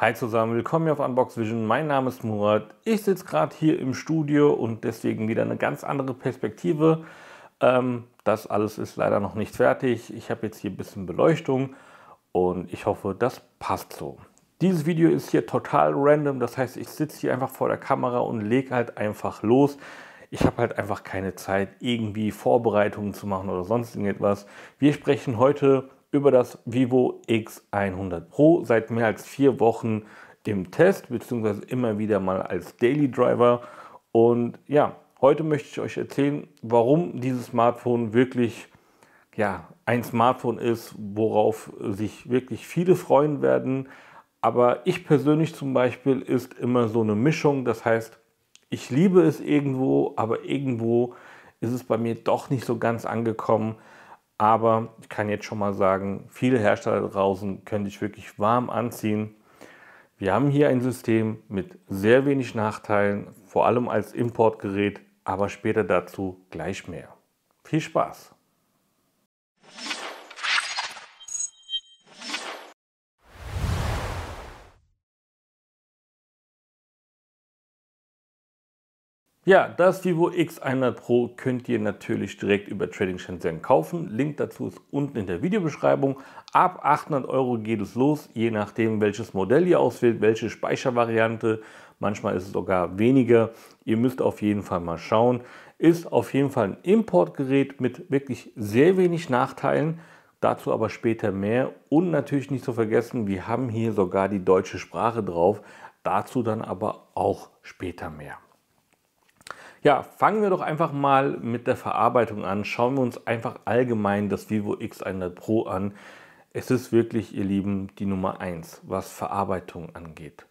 Hi zusammen, willkommen hier auf Unbox Vision. Mein Name ist Murat. Ich sitze gerade hier im Studio und deswegen wieder eine ganz andere Perspektive. Ähm, das alles ist leider noch nicht fertig. Ich habe jetzt hier ein bisschen Beleuchtung und ich hoffe, das passt so. Dieses Video ist hier total random, das heißt, ich sitze hier einfach vor der Kamera und lege halt einfach los. Ich habe halt einfach keine Zeit, irgendwie Vorbereitungen zu machen oder sonst irgendetwas. Wir sprechen heute über das Vivo X100 Pro seit mehr als vier Wochen im Test beziehungsweise immer wieder mal als Daily Driver. Und ja, heute möchte ich euch erzählen, warum dieses Smartphone wirklich ja, ein Smartphone ist, worauf sich wirklich viele freuen werden. Aber ich persönlich zum Beispiel ist immer so eine Mischung. Das heißt, ich liebe es irgendwo, aber irgendwo ist es bei mir doch nicht so ganz angekommen. Aber ich kann jetzt schon mal sagen, viele Hersteller draußen können dich wirklich warm anziehen. Wir haben hier ein System mit sehr wenig Nachteilen, vor allem als Importgerät, aber später dazu gleich mehr. Viel Spaß! Ja, das Vivo X100 Pro könnt ihr natürlich direkt über Trading Shenzhen kaufen. Link dazu ist unten in der Videobeschreibung. Ab 800 Euro geht es los, je nachdem welches Modell ihr auswählt, welche Speichervariante. Manchmal ist es sogar weniger. Ihr müsst auf jeden Fall mal schauen. Ist auf jeden Fall ein Importgerät mit wirklich sehr wenig Nachteilen. Dazu aber später mehr. Und natürlich nicht zu vergessen, wir haben hier sogar die deutsche Sprache drauf. Dazu dann aber auch später mehr. Ja, fangen wir doch einfach mal mit der Verarbeitung an. Schauen wir uns einfach allgemein das Vivo X100 Pro an. Es ist wirklich, ihr Lieben, die Nummer 1, was Verarbeitung angeht.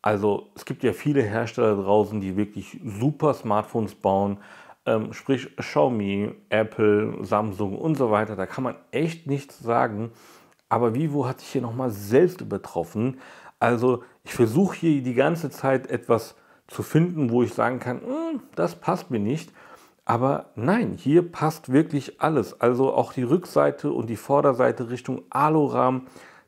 Also es gibt ja viele Hersteller draußen, die wirklich super Smartphones bauen, ähm, sprich Xiaomi, Apple, Samsung und so weiter. Da kann man echt nichts sagen. Aber Vivo hat sich hier nochmal selbst übertroffen. Also ich versuche hier die ganze Zeit etwas zu zu finden, wo ich sagen kann, hm, das passt mir nicht. Aber nein, hier passt wirklich alles. Also auch die Rückseite und die Vorderseite Richtung Alurahmen,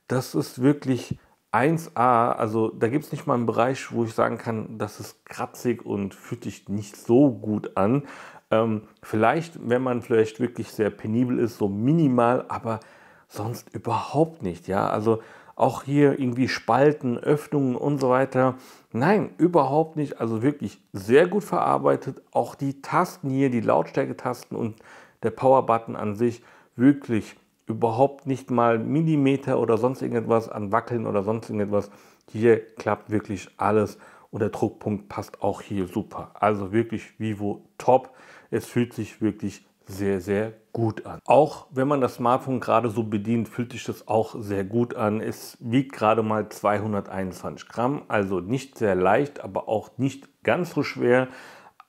das ist wirklich 1A. Also da gibt es nicht mal einen Bereich, wo ich sagen kann, das ist kratzig und fühlt sich nicht so gut an. Ähm, vielleicht, wenn man vielleicht wirklich sehr penibel ist, so minimal, aber sonst überhaupt nicht. Ja, also auch hier irgendwie Spalten, Öffnungen und so weiter. Nein, überhaupt nicht. Also wirklich sehr gut verarbeitet. Auch die Tasten hier, die Lautstärke-Tasten und der Power-Button an sich wirklich überhaupt nicht mal Millimeter oder sonst irgendwas an Wackeln oder sonst irgendwas. Hier klappt wirklich alles und der Druckpunkt passt auch hier super. Also wirklich Vivo top. Es fühlt sich wirklich sehr, sehr gut an. Auch wenn man das Smartphone gerade so bedient, fühlt sich das auch sehr gut an. Es wiegt gerade mal 221 Gramm, also nicht sehr leicht, aber auch nicht ganz so schwer.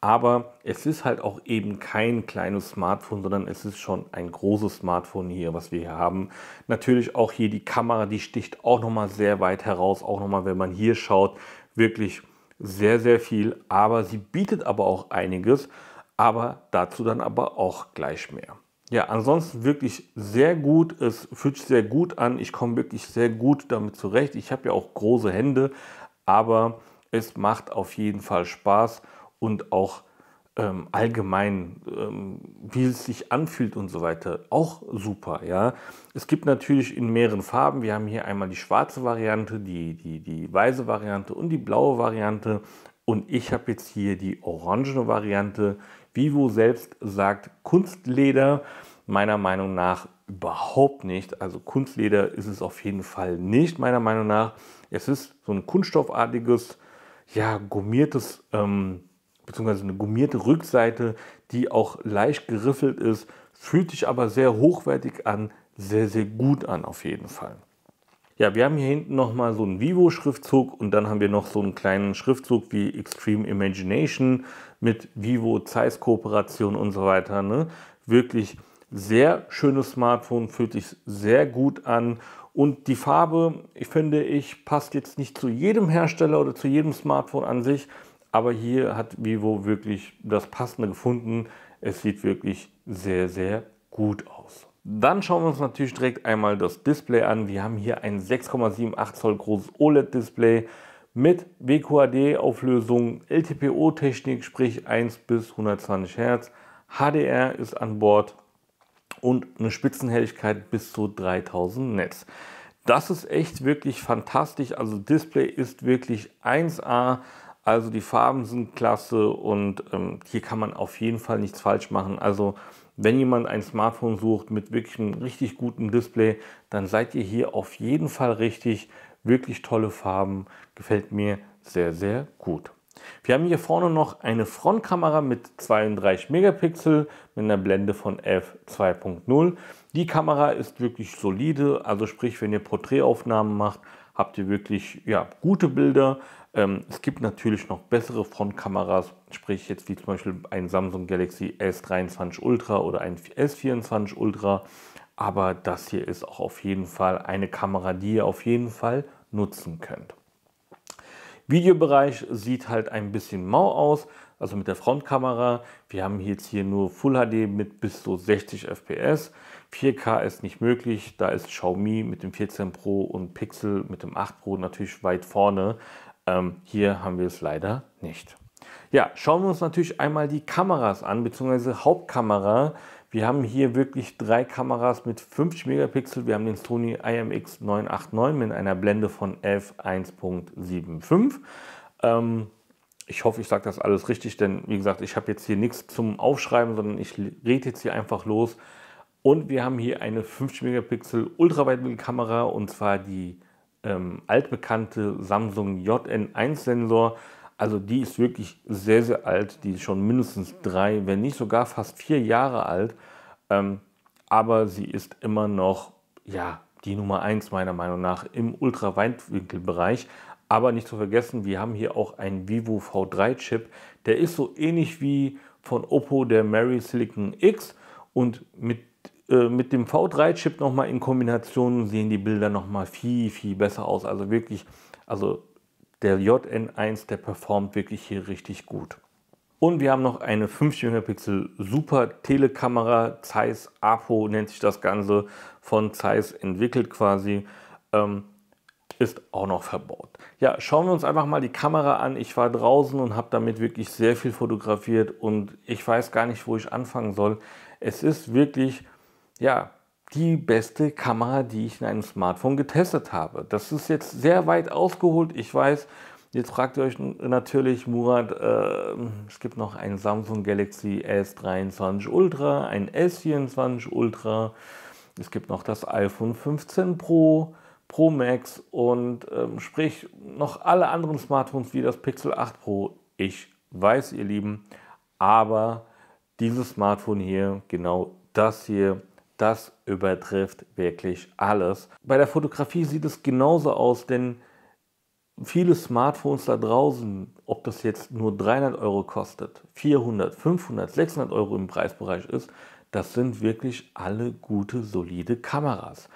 Aber es ist halt auch eben kein kleines Smartphone, sondern es ist schon ein großes Smartphone hier, was wir hier haben. Natürlich auch hier die Kamera, die sticht auch nochmal sehr weit heraus. Auch nochmal, wenn man hier schaut, wirklich sehr, sehr viel. Aber sie bietet aber auch einiges aber dazu dann aber auch gleich mehr. Ja, ansonsten wirklich sehr gut. Es fühlt sich sehr gut an. Ich komme wirklich sehr gut damit zurecht. Ich habe ja auch große Hände, aber es macht auf jeden Fall Spaß und auch ähm, allgemein, ähm, wie es sich anfühlt und so weiter, auch super. Ja, es gibt natürlich in mehreren Farben. Wir haben hier einmal die schwarze Variante, die die die weiße Variante und die blaue Variante. Und ich habe jetzt hier die orangene Variante. Vivo selbst sagt Kunstleder, meiner Meinung nach überhaupt nicht. Also Kunstleder ist es auf jeden Fall nicht, meiner Meinung nach. Es ist so ein kunststoffartiges, ja, gummiertes, ähm, beziehungsweise eine gummierte Rückseite, die auch leicht geriffelt ist, fühlt sich aber sehr hochwertig an, sehr, sehr gut an auf jeden Fall. Ja, wir haben hier hinten nochmal so einen Vivo-Schriftzug und dann haben wir noch so einen kleinen Schriftzug wie Extreme Imagination mit Vivo, Zeiss Kooperation und so weiter. Ne? Wirklich sehr schönes Smartphone, fühlt sich sehr gut an. Und die Farbe, ich finde ich, passt jetzt nicht zu jedem Hersteller oder zu jedem Smartphone an sich, aber hier hat Vivo wirklich das Passende gefunden. Es sieht wirklich sehr, sehr gut aus. Dann schauen wir uns natürlich direkt einmal das Display an. Wir haben hier ein 6,78 Zoll großes OLED-Display mit WQAD-Auflösung, LTPO-Technik, sprich 1 bis 120 Hertz. HDR ist an Bord und eine Spitzenhelligkeit bis zu 3000 Netz. Das ist echt wirklich fantastisch. Also Display ist wirklich 1A. Also die Farben sind klasse und ähm, hier kann man auf jeden Fall nichts falsch machen. Also wenn jemand ein Smartphone sucht mit wirklich einem richtig guten Display, dann seid ihr hier auf jeden Fall richtig. Wirklich tolle Farben, gefällt mir sehr, sehr gut. Wir haben hier vorne noch eine Frontkamera mit 32 Megapixel mit einer Blende von f2.0. Die Kamera ist wirklich solide, also sprich, wenn ihr Porträtaufnahmen macht, habt ihr wirklich ja, gute Bilder. Ähm, es gibt natürlich noch bessere Frontkameras, sprich jetzt wie zum Beispiel ein Samsung Galaxy S23 Ultra oder ein S24 Ultra aber das hier ist auch auf jeden Fall eine Kamera, die ihr auf jeden Fall nutzen könnt. Videobereich sieht halt ein bisschen mau aus, also mit der Frontkamera. Wir haben jetzt hier nur Full HD mit bis zu 60 FPS. 4K ist nicht möglich, da ist Xiaomi mit dem 14 Pro und Pixel mit dem 8 Pro natürlich weit vorne. Ähm, hier haben wir es leider nicht. Ja, schauen wir uns natürlich einmal die Kameras an, beziehungsweise Hauptkamera wir haben hier wirklich drei Kameras mit 50 Megapixel. Wir haben den Sony IMX989 mit einer Blende von f1.75. Ähm, ich hoffe, ich sage das alles richtig, denn wie gesagt, ich habe jetzt hier nichts zum Aufschreiben, sondern ich rede jetzt hier einfach los. Und wir haben hier eine 50 Megapixel Ultraweitwinkelkamera und zwar die ähm, altbekannte Samsung JN1 Sensor also die ist wirklich sehr, sehr alt. Die ist schon mindestens drei, wenn nicht sogar fast vier Jahre alt. Ähm, aber sie ist immer noch, ja, die Nummer eins meiner Meinung nach im Ultraweitwinkelbereich. Aber nicht zu vergessen, wir haben hier auch einen Vivo V3-Chip. Der ist so ähnlich wie von Oppo der Mary Silicon X. Und mit, äh, mit dem V3-Chip nochmal in Kombination sehen die Bilder nochmal viel, viel besser aus. Also wirklich, also der JN1, der performt wirklich hier richtig gut. Und wir haben noch eine 50 Megapixel Super Telekamera, Zeiss APO nennt sich das Ganze, von Zeiss entwickelt quasi, ähm, ist auch noch verbaut. Ja, schauen wir uns einfach mal die Kamera an. Ich war draußen und habe damit wirklich sehr viel fotografiert und ich weiß gar nicht, wo ich anfangen soll. Es ist wirklich, ja, die beste Kamera, die ich in einem Smartphone getestet habe. Das ist jetzt sehr weit ausgeholt, ich weiß. Jetzt fragt ihr euch natürlich, Murat, äh, es gibt noch ein Samsung Galaxy S23 Ultra, ein S24 Ultra, es gibt noch das iPhone 15 Pro, Pro Max und äh, sprich noch alle anderen Smartphones wie das Pixel 8 Pro. Ich weiß, ihr Lieben, aber dieses Smartphone hier, genau das hier, das übertrifft wirklich alles. Bei der Fotografie sieht es genauso aus, denn viele Smartphones da draußen, ob das jetzt nur 300 Euro kostet, 400, 500, 600 Euro im Preisbereich ist, das sind wirklich alle gute, solide Kameras.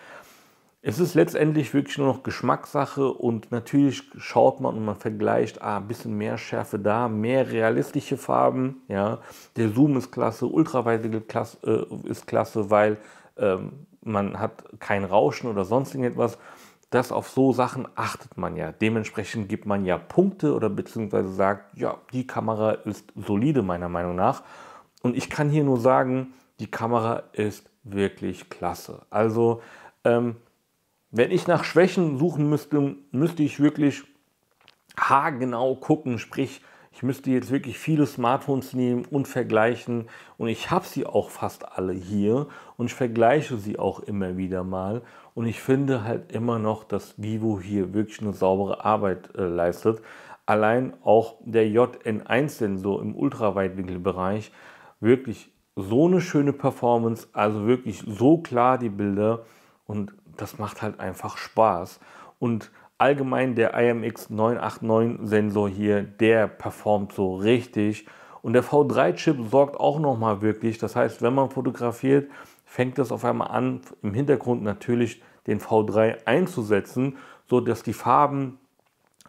Es ist letztendlich wirklich nur noch Geschmackssache und natürlich schaut man und man vergleicht, ah, ein bisschen mehr Schärfe da, mehr realistische Farben, ja. Der Zoom ist klasse, Ultraweite klasse, äh, ist klasse, weil ähm, man hat kein Rauschen oder sonst irgendetwas. Das auf so Sachen achtet man ja. Dementsprechend gibt man ja Punkte oder beziehungsweise sagt, ja, die Kamera ist solide meiner Meinung nach. Und ich kann hier nur sagen, die Kamera ist wirklich klasse. Also ähm, wenn ich nach Schwächen suchen müsste, müsste ich wirklich haargenau gucken, sprich, ich müsste jetzt wirklich viele Smartphones nehmen und vergleichen und ich habe sie auch fast alle hier und ich vergleiche sie auch immer wieder mal und ich finde halt immer noch, dass Vivo hier wirklich eine saubere Arbeit äh, leistet. Allein auch der JN1-Sensor im Ultraweitwinkelbereich wirklich so eine schöne Performance, also wirklich so klar die Bilder und das macht halt einfach Spaß. Und allgemein der IMX 989 Sensor hier, der performt so richtig. Und der V3-Chip sorgt auch nochmal wirklich. Das heißt, wenn man fotografiert, fängt das auf einmal an, im Hintergrund natürlich den V3 einzusetzen, sodass die Farben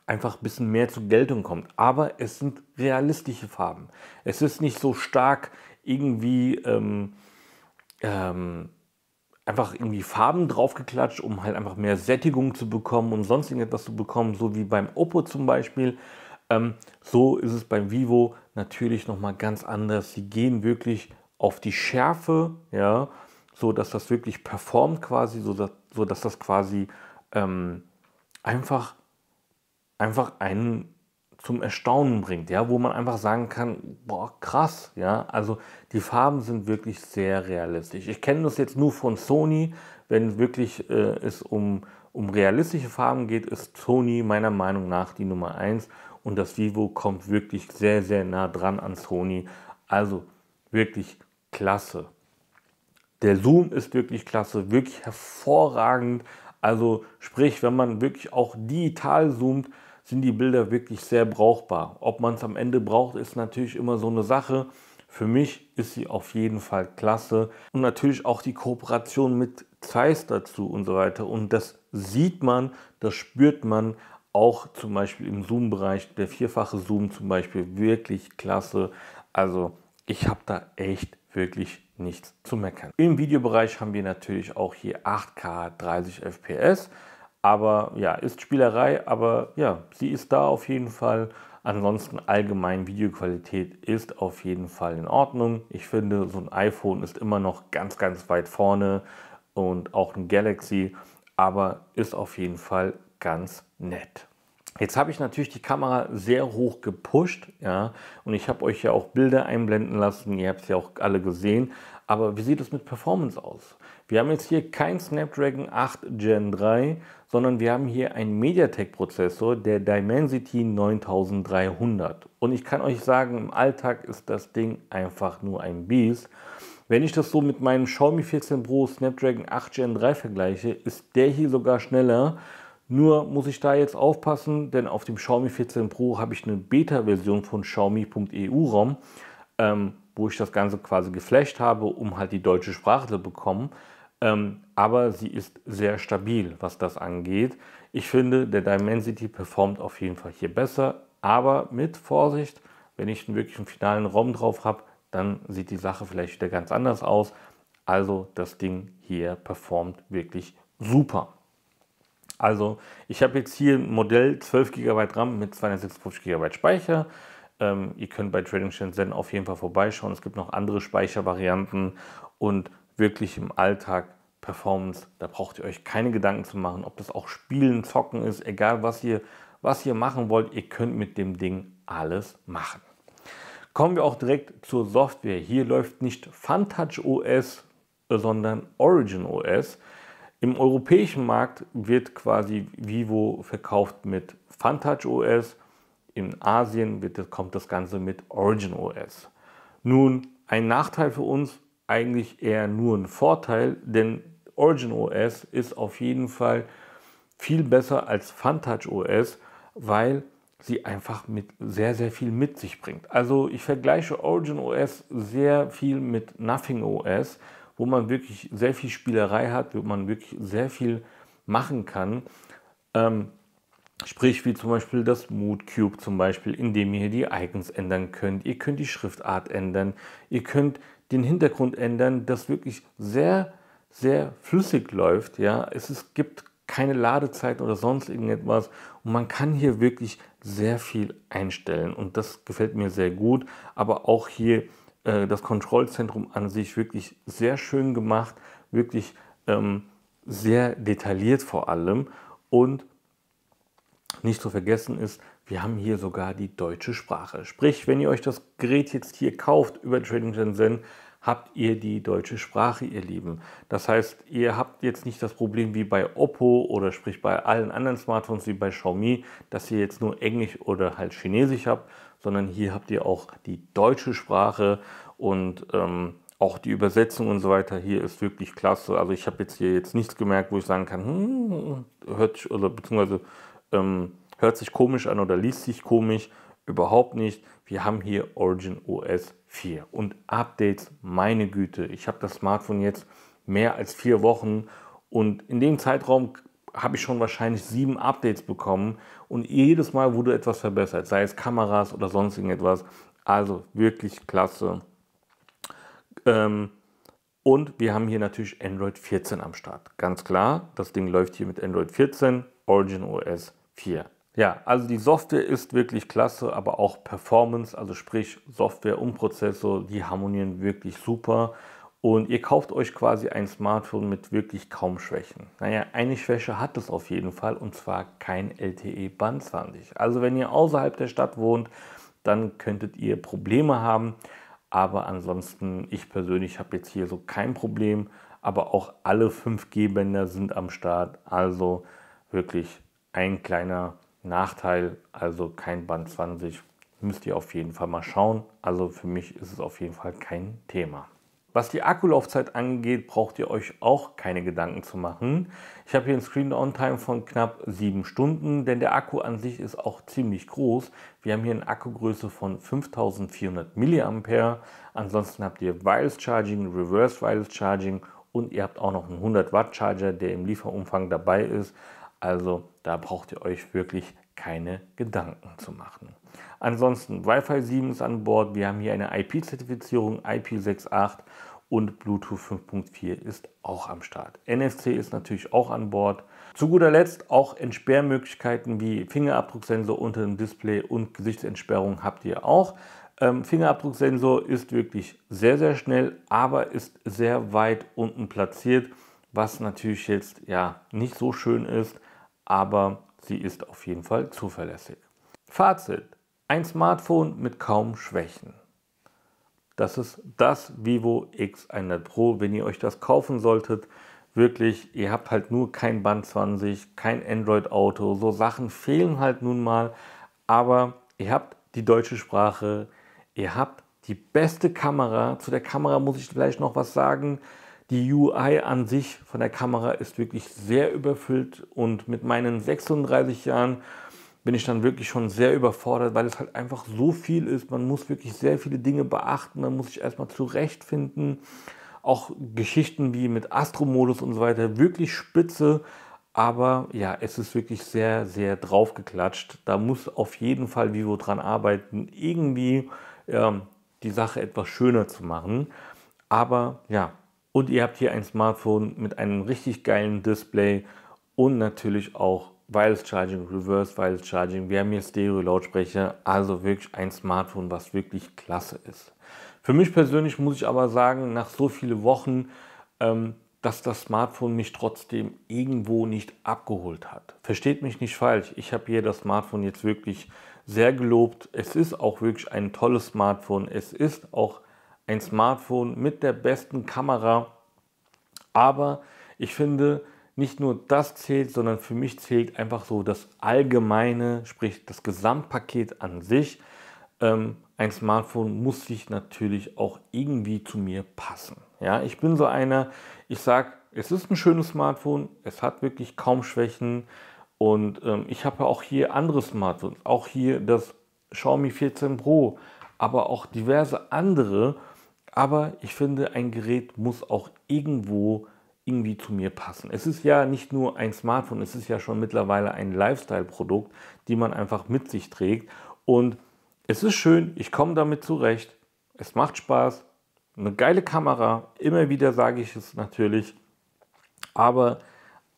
einfach ein bisschen mehr zur Geltung kommt. Aber es sind realistische Farben. Es ist nicht so stark irgendwie ähm, ähm, einfach irgendwie Farben draufgeklatscht, um halt einfach mehr Sättigung zu bekommen und sonst irgendetwas zu bekommen, so wie beim Oppo zum Beispiel. Ähm, so ist es beim Vivo natürlich nochmal ganz anders. Sie gehen wirklich auf die Schärfe, ja, so dass das wirklich performt quasi, so dass, so dass das quasi ähm, einfach, einfach einen zum Erstaunen bringt, ja, wo man einfach sagen kann, boah, krass, ja, also die Farben sind wirklich sehr realistisch. Ich kenne das jetzt nur von Sony, wenn wirklich äh, es um, um realistische Farben geht, ist Sony meiner Meinung nach die Nummer 1 und das Vivo kommt wirklich sehr, sehr nah dran an Sony, also wirklich klasse. Der Zoom ist wirklich klasse, wirklich hervorragend, also sprich, wenn man wirklich auch digital zoomt, sind die Bilder wirklich sehr brauchbar. Ob man es am Ende braucht, ist natürlich immer so eine Sache. Für mich ist sie auf jeden Fall klasse. Und natürlich auch die Kooperation mit Zeiss dazu und so weiter. Und das sieht man, das spürt man auch zum Beispiel im Zoom-Bereich. Der vierfache Zoom zum Beispiel wirklich klasse. Also ich habe da echt wirklich nichts zu meckern. Im Videobereich haben wir natürlich auch hier 8K 30 FPS. Aber ja, ist Spielerei, aber ja, sie ist da auf jeden Fall. Ansonsten allgemein Videoqualität ist auf jeden Fall in Ordnung. Ich finde, so ein iPhone ist immer noch ganz, ganz weit vorne und auch ein Galaxy, aber ist auf jeden Fall ganz nett. Jetzt habe ich natürlich die Kamera sehr hoch gepusht, ja, und ich habe euch ja auch Bilder einblenden lassen, ihr habt es ja auch alle gesehen, aber wie sieht es mit Performance aus? Wir haben jetzt hier kein Snapdragon 8 Gen 3, sondern wir haben hier einen MediaTek-Prozessor, der Dimensity 9300. Und ich kann euch sagen, im Alltag ist das Ding einfach nur ein Biest. Wenn ich das so mit meinem Xiaomi 14 Pro Snapdragon 8 Gen 3 vergleiche, ist der hier sogar schneller. Nur muss ich da jetzt aufpassen, denn auf dem Xiaomi 14 Pro habe ich eine Beta-Version von Xiaomi.eu-ROM, ähm, wo ich das Ganze quasi geflasht habe, um halt die deutsche Sprache zu bekommen. Ähm, aber sie ist sehr stabil, was das angeht. Ich finde, der Dimensity performt auf jeden Fall hier besser, aber mit Vorsicht, wenn ich einen wirklichen finalen ROM drauf habe, dann sieht die Sache vielleicht wieder ganz anders aus. Also das Ding hier performt wirklich super. Also ich habe jetzt hier ein Modell 12 GB RAM mit 256 GB Speicher. Ähm, ihr könnt bei Trading Shenzhen auf jeden Fall vorbeischauen. Es gibt noch andere Speichervarianten und wirklich im Alltag Performance. Da braucht ihr euch keine Gedanken zu machen, ob das auch Spielen, Zocken ist, egal was ihr, was ihr machen wollt, ihr könnt mit dem Ding alles machen. Kommen wir auch direkt zur Software. Hier läuft nicht FunTouch OS, sondern Origin OS. Im europäischen Markt wird quasi Vivo verkauft mit FunTouch OS. In Asien wird, kommt das Ganze mit Origin OS. Nun, ein Nachteil für uns, eigentlich eher nur ein Vorteil, denn Origin OS ist auf jeden Fall viel besser als Funtouch OS, weil sie einfach mit sehr, sehr viel mit sich bringt. Also ich vergleiche Origin OS sehr viel mit Nothing OS, wo man wirklich sehr viel Spielerei hat, wo man wirklich sehr viel machen kann. Ähm, Sprich, wie zum Beispiel das Mood Cube zum Beispiel, indem ihr die Icons ändern könnt. Ihr könnt die Schriftart ändern. Ihr könnt den Hintergrund ändern, das wirklich sehr, sehr flüssig läuft. Ja, es ist, gibt keine Ladezeit oder sonst irgendetwas. Und man kann hier wirklich sehr viel einstellen. Und das gefällt mir sehr gut. Aber auch hier äh, das Kontrollzentrum an sich wirklich sehr schön gemacht, wirklich ähm, sehr detailliert vor allem. Und nicht zu vergessen ist, wir haben hier sogar die deutsche Sprache. Sprich, wenn ihr euch das Gerät jetzt hier kauft über Trading Shenzhen, habt ihr die deutsche Sprache, ihr Lieben. Das heißt, ihr habt jetzt nicht das Problem wie bei Oppo oder sprich bei allen anderen Smartphones wie bei Xiaomi, dass ihr jetzt nur Englisch oder halt Chinesisch habt, sondern hier habt ihr auch die deutsche Sprache und ähm, auch die Übersetzung und so weiter hier ist wirklich klasse. Also ich habe jetzt hier jetzt nichts gemerkt, wo ich sagen kann, hm, hört oder beziehungsweise ähm, Hört sich komisch an oder liest sich komisch? Überhaupt nicht. Wir haben hier Origin OS 4 und Updates, meine Güte. Ich habe das Smartphone jetzt mehr als vier Wochen und in dem Zeitraum habe ich schon wahrscheinlich sieben Updates bekommen und jedes Mal wurde etwas verbessert, sei es Kameras oder sonst irgendetwas. Also wirklich klasse. Ähm, und wir haben hier natürlich Android 14 am Start. Ganz klar, das Ding läuft hier mit Android 14, Origin OS 4. Ja, also die Software ist wirklich klasse, aber auch Performance, also sprich Software und Prozessor, die harmonieren wirklich super. Und ihr kauft euch quasi ein Smartphone mit wirklich kaum Schwächen. Naja, eine Schwäche hat es auf jeden Fall und zwar kein LTE Band 20. Also wenn ihr außerhalb der Stadt wohnt, dann könntet ihr Probleme haben. Aber ansonsten, ich persönlich habe jetzt hier so kein Problem. Aber auch alle 5G-Bänder sind am Start. Also wirklich ein kleiner Nachteil, also kein Band 20, müsst ihr auf jeden Fall mal schauen. Also für mich ist es auf jeden Fall kein Thema. Was die Akkulaufzeit angeht, braucht ihr euch auch keine Gedanken zu machen. Ich habe hier ein Screen-On-Time von knapp 7 Stunden, denn der Akku an sich ist auch ziemlich groß. Wir haben hier eine Akkugröße von 5400 mA. Ansonsten habt ihr Wireless Charging, Reverse Wireless Charging und ihr habt auch noch einen 100 Watt Charger, der im Lieferumfang dabei ist. Also da braucht ihr euch wirklich keine Gedanken zu machen. Ansonsten Wi-Fi 7 ist an Bord. Wir haben hier eine IP-Zertifizierung IP68 und Bluetooth 5.4 ist auch am Start. NFC ist natürlich auch an Bord. Zu guter Letzt auch Entsperrmöglichkeiten wie Fingerabdrucksensor unter dem Display und Gesichtsentsperrung habt ihr auch. Ähm, Fingerabdrucksensor ist wirklich sehr, sehr schnell, aber ist sehr weit unten platziert, was natürlich jetzt ja nicht so schön ist aber sie ist auf jeden Fall zuverlässig. Fazit. Ein Smartphone mit kaum Schwächen. Das ist das Vivo X100 Pro, wenn ihr euch das kaufen solltet. Wirklich, ihr habt halt nur kein Band 20, kein Android Auto, so Sachen fehlen halt nun mal. Aber ihr habt die deutsche Sprache, ihr habt die beste Kamera. Zu der Kamera muss ich vielleicht noch was sagen. Die UI an sich von der Kamera ist wirklich sehr überfüllt und mit meinen 36 Jahren bin ich dann wirklich schon sehr überfordert, weil es halt einfach so viel ist. Man muss wirklich sehr viele Dinge beachten, man muss sich erstmal zurechtfinden. Auch Geschichten wie mit Astro-Modus und so weiter, wirklich spitze. Aber ja, es ist wirklich sehr, sehr draufgeklatscht. Da muss auf jeden Fall Vivo dran arbeiten, irgendwie ähm, die Sache etwas schöner zu machen. Aber ja, und ihr habt hier ein Smartphone mit einem richtig geilen Display und natürlich auch Wireless Charging, Reverse Wireless Charging. Wir haben hier Stereo-Lautsprecher, also wirklich ein Smartphone, was wirklich klasse ist. Für mich persönlich muss ich aber sagen, nach so vielen Wochen, ähm, dass das Smartphone mich trotzdem irgendwo nicht abgeholt hat. Versteht mich nicht falsch, ich habe hier das Smartphone jetzt wirklich sehr gelobt. Es ist auch wirklich ein tolles Smartphone. Es ist auch ein Smartphone mit der besten Kamera. Aber ich finde, nicht nur das zählt, sondern für mich zählt einfach so das Allgemeine, sprich das Gesamtpaket an sich. Ähm, ein Smartphone muss sich natürlich auch irgendwie zu mir passen. Ja, ich bin so einer, ich sage, es ist ein schönes Smartphone, es hat wirklich kaum Schwächen und ähm, ich habe auch hier andere Smartphones, auch hier das Xiaomi 14 Pro, aber auch diverse andere, aber ich finde, ein Gerät muss auch irgendwo irgendwie zu mir passen. Es ist ja nicht nur ein Smartphone, es ist ja schon mittlerweile ein Lifestyle-Produkt, die man einfach mit sich trägt. Und es ist schön, ich komme damit zurecht, es macht Spaß, eine geile Kamera, immer wieder sage ich es natürlich, aber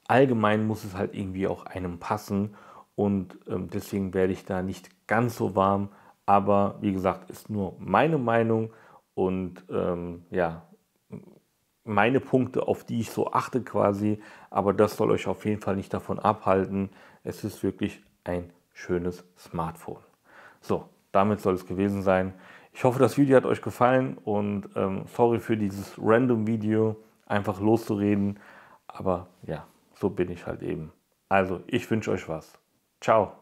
allgemein muss es halt irgendwie auch einem passen und ähm, deswegen werde ich da nicht ganz so warm, aber wie gesagt, ist nur meine Meinung und ähm, ja, meine Punkte, auf die ich so achte quasi, aber das soll euch auf jeden Fall nicht davon abhalten. Es ist wirklich ein schönes Smartphone. So, damit soll es gewesen sein. Ich hoffe, das Video hat euch gefallen und ähm, sorry für dieses random Video, einfach loszureden. Aber ja, so bin ich halt eben. Also, ich wünsche euch was. Ciao.